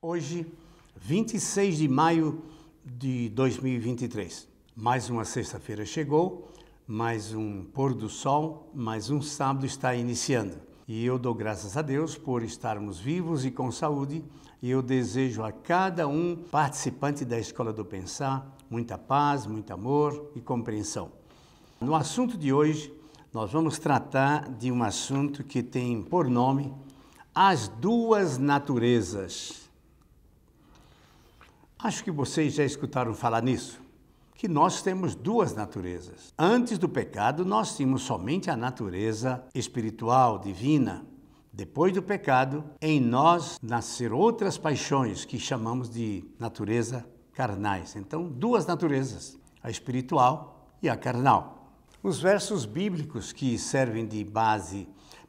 Hoje, 26 de maio de 2023. Mais uma sexta-feira chegou, mais um pôr do sol, mais um sábado está iniciando. E eu dou graças a Deus por estarmos vivos e com saúde, e eu desejo a cada um participante da Escola do Pensar muita paz, muito amor e compreensão. No assunto de hoje, nós vamos tratar de um assunto que tem por nome as duas naturezas. Acho que vocês já escutaram falar nisso, que nós temos duas naturezas. Antes do pecado, nós tínhamos somente a natureza espiritual, divina. Depois do pecado, em nós nascer outras paixões que chamamos de natureza carnais. Então, duas naturezas, a espiritual e a carnal. Os versos bíblicos que servem de base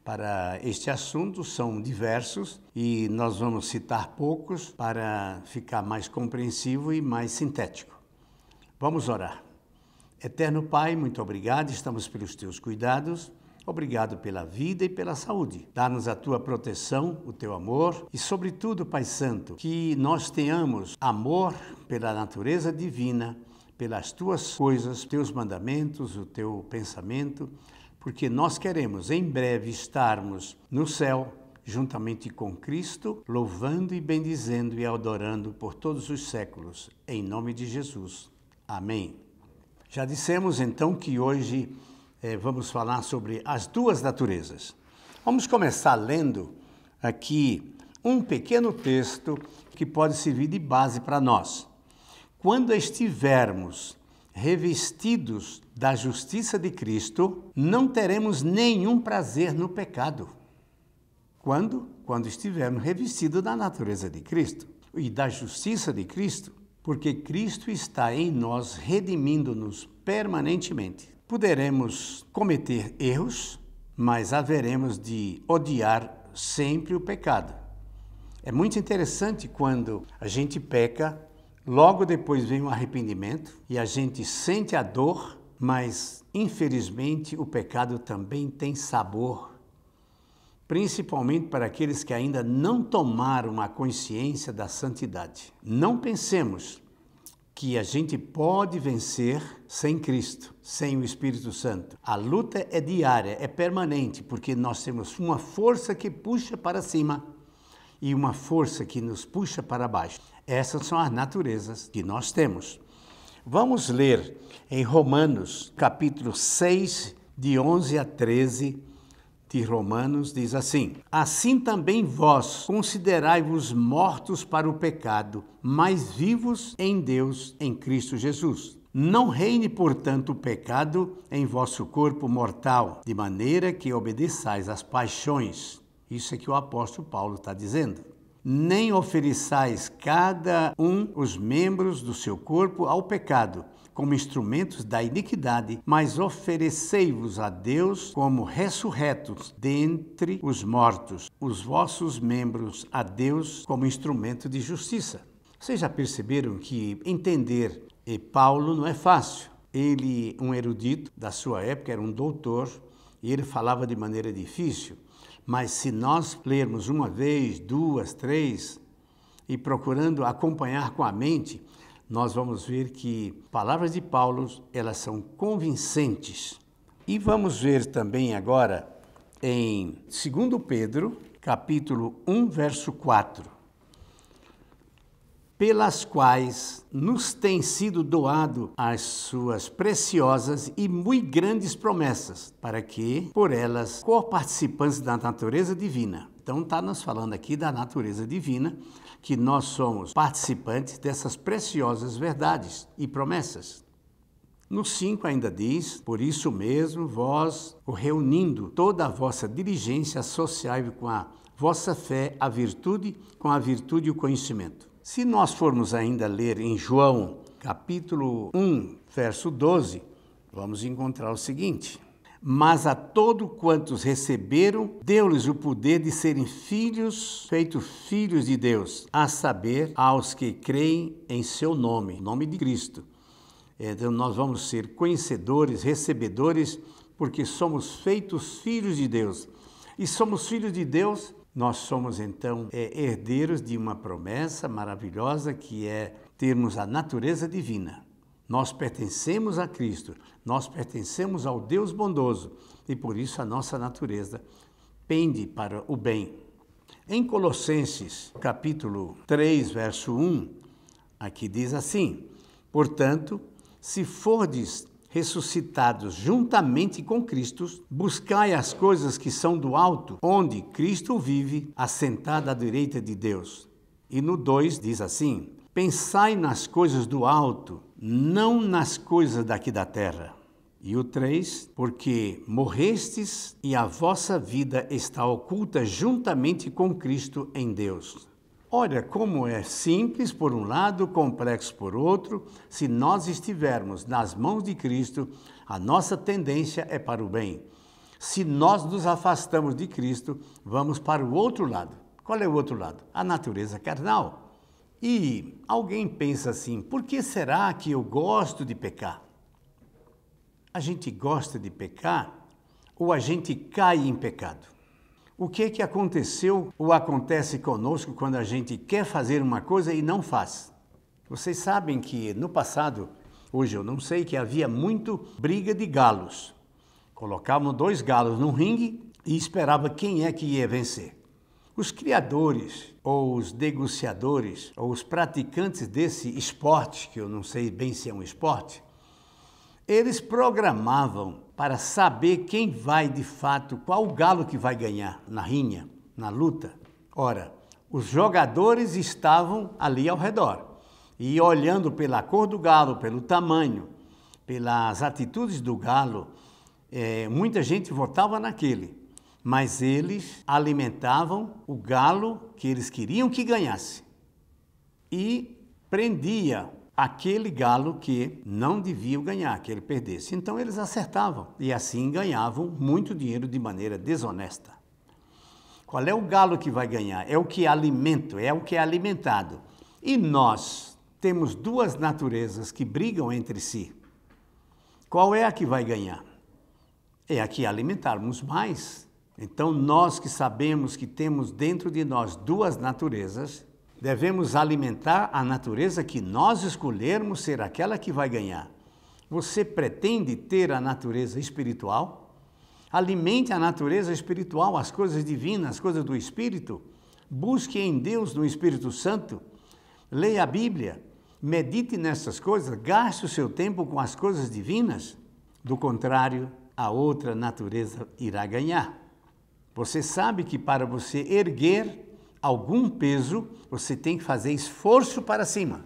para este assunto são diversos e nós vamos citar poucos para ficar mais compreensivo e mais sintético. Vamos orar. Eterno Pai, muito obrigado, estamos pelos teus cuidados. Obrigado pela vida e pela saúde. Dá-nos a tua proteção, o teu amor e, sobretudo, Pai Santo, que nós tenhamos amor pela natureza divina, pelas tuas coisas, teus mandamentos, o teu pensamento porque nós queremos em breve estarmos no céu juntamente com Cristo, louvando e bendizendo e adorando por todos os séculos, em nome de Jesus. Amém. Já dissemos então que hoje eh, vamos falar sobre as duas naturezas. Vamos começar lendo aqui um pequeno texto que pode servir de base para nós. Quando estivermos revestidos da justiça de Cristo, não teremos nenhum prazer no pecado. Quando? Quando estivermos revestidos da natureza de Cristo e da justiça de Cristo, porque Cristo está em nós redimindo-nos permanentemente. Poderemos cometer erros, mas haveremos de odiar sempre o pecado. É muito interessante quando a gente peca Logo depois vem o arrependimento e a gente sente a dor, mas infelizmente o pecado também tem sabor, principalmente para aqueles que ainda não tomaram a consciência da santidade. Não pensemos que a gente pode vencer sem Cristo, sem o Espírito Santo. A luta é diária, é permanente, porque nós temos uma força que puxa para cima e uma força que nos puxa para baixo. Essas são as naturezas que nós temos. Vamos ler em Romanos, capítulo 6, de 11 a 13 de Romanos, diz assim: Assim também vós considerai-vos mortos para o pecado, mas vivos em Deus, em Cristo Jesus. Não reine, portanto, o pecado em vosso corpo mortal, de maneira que obedeçais às paixões isso é que o apóstolo Paulo está dizendo. Nem ofereçais cada um os membros do seu corpo ao pecado, como instrumentos da iniquidade, mas oferecei-vos a Deus como ressurretos dentre os mortos, os vossos membros a Deus como instrumento de justiça. Vocês já perceberam que entender e Paulo não é fácil. Ele, um erudito da sua época, era um doutor e ele falava de maneira difícil. Mas se nós lermos uma vez, duas, três, e procurando acompanhar com a mente, nós vamos ver que palavras de Paulo, elas são convincentes. E vamos ver também agora em 2 Pedro, capítulo 1, verso 4 pelas quais nos tem sido doado as suas preciosas e muito grandes promessas, para que, por elas, co-participantes da natureza divina. Então, está nos falando aqui da natureza divina, que nós somos participantes dessas preciosas verdades e promessas. No 5 ainda diz: Por isso mesmo, vós, reunindo toda a vossa diligência, associai com a vossa fé a virtude, com a virtude e o conhecimento. Se nós formos ainda ler em João, capítulo 1, verso 12, vamos encontrar o seguinte: Mas a todo quantos receberam, deu-lhes o poder de serem filhos, feitos filhos de Deus, a saber, aos que creem em seu nome, nome de Cristo. Então nós vamos ser conhecedores, recebedores, porque somos feitos filhos de Deus. E somos filhos de Deus nós somos então é, herdeiros de uma promessa maravilhosa que é termos a natureza divina. Nós pertencemos a Cristo, nós pertencemos ao Deus bondoso e por isso a nossa natureza pende para o bem. Em Colossenses, capítulo 3, verso 1, aqui diz assim: Portanto, se fordes ressuscitados juntamente com Cristo, buscai as coisas que são do alto, onde Cristo vive, assentado à direita de Deus. E no 2 diz assim: Pensai nas coisas do alto, não nas coisas daqui da terra. E o 3, porque morrestes e a vossa vida está oculta juntamente com Cristo em Deus. Olha como é simples por um lado, complexo por outro, se nós estivermos nas mãos de Cristo, a nossa tendência é para o bem. Se nós nos afastamos de Cristo, vamos para o outro lado. Qual é o outro lado? A natureza carnal. E alguém pensa assim: por que será que eu gosto de pecar? A gente gosta de pecar ou a gente cai em pecado? O que que aconteceu ou acontece conosco quando a gente quer fazer uma coisa e não faz? Vocês sabem que no passado, hoje eu não sei, que havia muito briga de galos. Colocavam dois galos num ringue e esperava quem é que ia vencer. Os criadores, ou os negociadores, ou os praticantes desse esporte, que eu não sei bem se é um esporte, eles programavam para saber quem vai de fato, qual o galo que vai ganhar na rinha, na luta. Ora, os jogadores estavam ali ao redor e olhando pela cor do galo, pelo tamanho, pelas atitudes do galo, é, muita gente votava naquele, mas eles alimentavam o galo que eles queriam que ganhasse e prendia aquele galo que não devia ganhar, que ele perdesse. Então eles acertavam e assim ganhavam muito dinheiro de maneira desonesta. Qual é o galo que vai ganhar? É o que é alimento, é o que é alimentado. E nós temos duas naturezas que brigam entre si. Qual é a que vai ganhar? É a que alimentarmos mais. Então, nós que sabemos que temos dentro de nós duas naturezas, Devemos alimentar a natureza que nós escolhermos ser aquela que vai ganhar. Você pretende ter a natureza espiritual? Alimente a natureza espiritual, as coisas divinas, as coisas do Espírito. Busque em Deus, no Espírito Santo. Leia a Bíblia. Medite nessas coisas. Gaste o seu tempo com as coisas divinas. Do contrário, a outra natureza irá ganhar. Você sabe que para você erguer algum peso, você tem que fazer esforço para cima.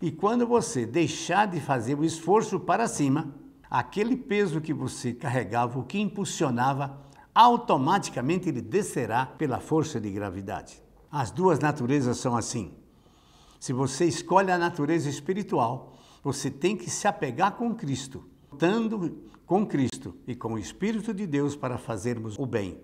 E quando você deixar de fazer o esforço para cima, aquele peso que você carregava, o que impulsionava, automaticamente ele descerá pela força de gravidade. As duas naturezas são assim. Se você escolhe a natureza espiritual, você tem que se apegar com Cristo, lutando com Cristo e com o Espírito de Deus para fazermos o bem.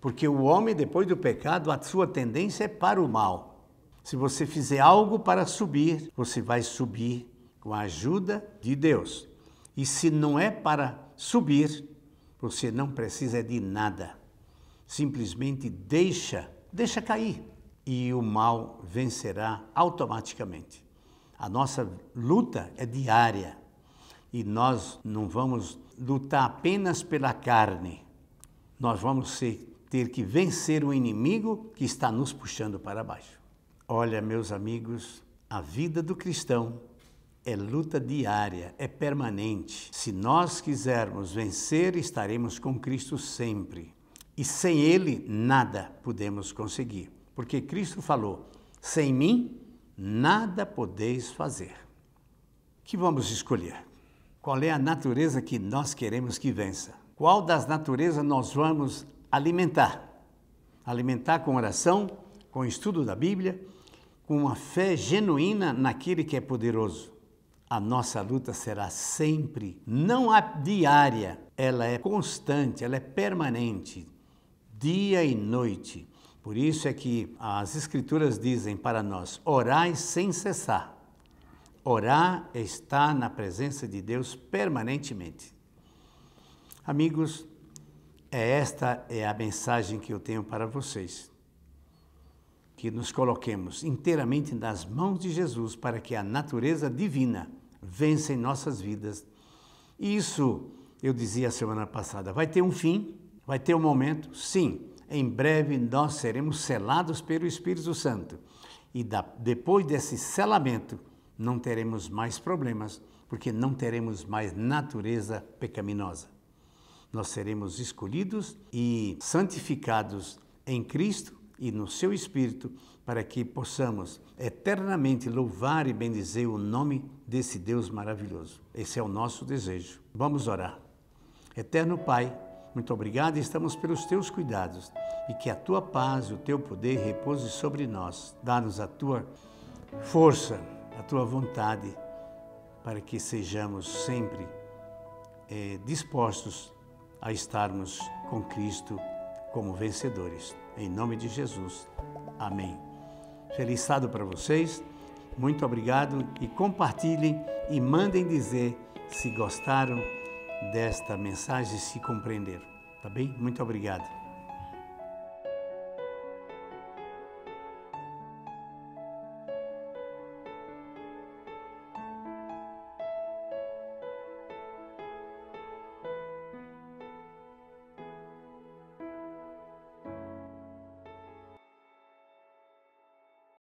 Porque o homem, depois do pecado, a sua tendência é para o mal. Se você fizer algo para subir, você vai subir com a ajuda de Deus. E se não é para subir, você não precisa de nada. Simplesmente deixa, deixa cair e o mal vencerá automaticamente. A nossa luta é diária e nós não vamos lutar apenas pela carne. Nós vamos ser ter que vencer o inimigo que está nos puxando para baixo. Olha, meus amigos, a vida do cristão é luta diária, é permanente. Se nós quisermos vencer, estaremos com Cristo sempre. E sem Ele, nada podemos conseguir. Porque Cristo falou: sem mim, nada podeis fazer. Que vamos escolher? Qual é a natureza que nós queremos que vença? Qual das naturezas nós vamos alimentar. Alimentar com oração, com estudo da Bíblia, com uma fé genuína naquele que é poderoso. A nossa luta será sempre, não a diária, ela é constante, ela é permanente, dia e noite. Por isso é que as Escrituras dizem para nós: orai sem cessar. Orar está na presença de Deus permanentemente. Amigos, é esta é a mensagem que eu tenho para vocês. Que nos coloquemos inteiramente nas mãos de Jesus para que a natureza divina vença em nossas vidas. E Isso, eu dizia a semana passada, vai ter um fim, vai ter um momento, sim. Em breve nós seremos selados pelo Espírito Santo. E da, depois desse selamento, não teremos mais problemas, porque não teremos mais natureza pecaminosa nós seremos escolhidos e santificados em Cristo e no seu Espírito, para que possamos eternamente louvar e bendizer o nome desse Deus maravilhoso. Esse é o nosso desejo. Vamos orar. Eterno Pai, muito obrigado, estamos pelos teus cuidados e que a tua paz e o teu poder repouse sobre nós. Dá-nos a tua força, a tua vontade, para que sejamos sempre é, dispostos a estarmos com Cristo como vencedores. Em nome de Jesus. Amém. Feliz sábado para vocês. Muito obrigado e compartilhem e mandem dizer se gostaram desta mensagem, se compreenderam. Tá bem? Muito obrigado.